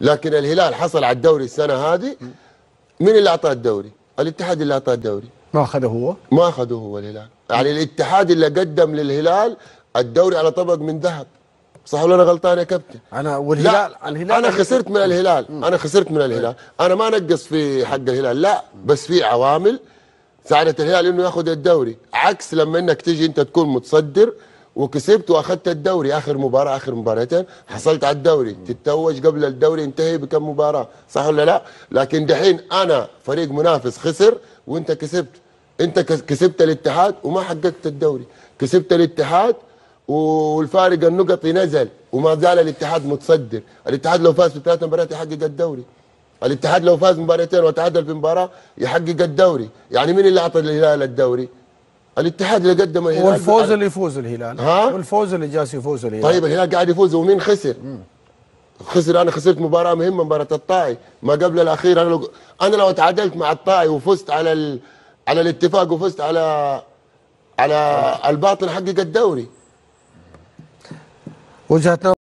لكن الهلال حصل على الدوري السنه هذه مين اللي اعطاه الدوري؟ الاتحاد اللي اعطاه الدوري ما اخذه هو؟ ما اخذه هو الهلال يعني الاتحاد اللي قدم للهلال الدوري على طبق من ذهب صح ولا انا غلطان يا كابتن؟ انا والهلال لا الهلال انا خسرت من الهلال، انا خسرت من الهلال، انا ما نقص في حق الهلال لا بس في عوامل ساعدت الهلال انه ياخذ الدوري، عكس لما انك تجي انت تكون متصدر وكسبت واخذت الدوري اخر مباراه اخر مباراتين حصلت على الدوري تتوج قبل الدوري انتهي بكم مباراه صح ولا لا لكن دحين انا فريق منافس خسر وانت كسبت انت كسبت الاتحاد وما حققت الدوري كسبت الاتحاد والفارق النقطي نزل وما زال الاتحاد متصدر الاتحاد لو فاز في ثلاث مباريات يحقق الدوري الاتحاد لو فاز مباراتين وتعادل في مباراه يحقق الدوري يعني مين اللي اعطى الهلال الدوري الاتحاد اللي قدم الهلال والفوز اللي يفوز الهلال ها والفوز اللي جالس يفوز الهلال طيب الهلال قاعد يفوز ومين خسر؟ مم. خسر انا خسرت مباراه مهمه مباراه الطائي ما قبل الاخير انا لو انا لو تعادلت مع الطائي وفزت على ال... على الاتفاق وفزت على على الباطن حقق الدوري وجهه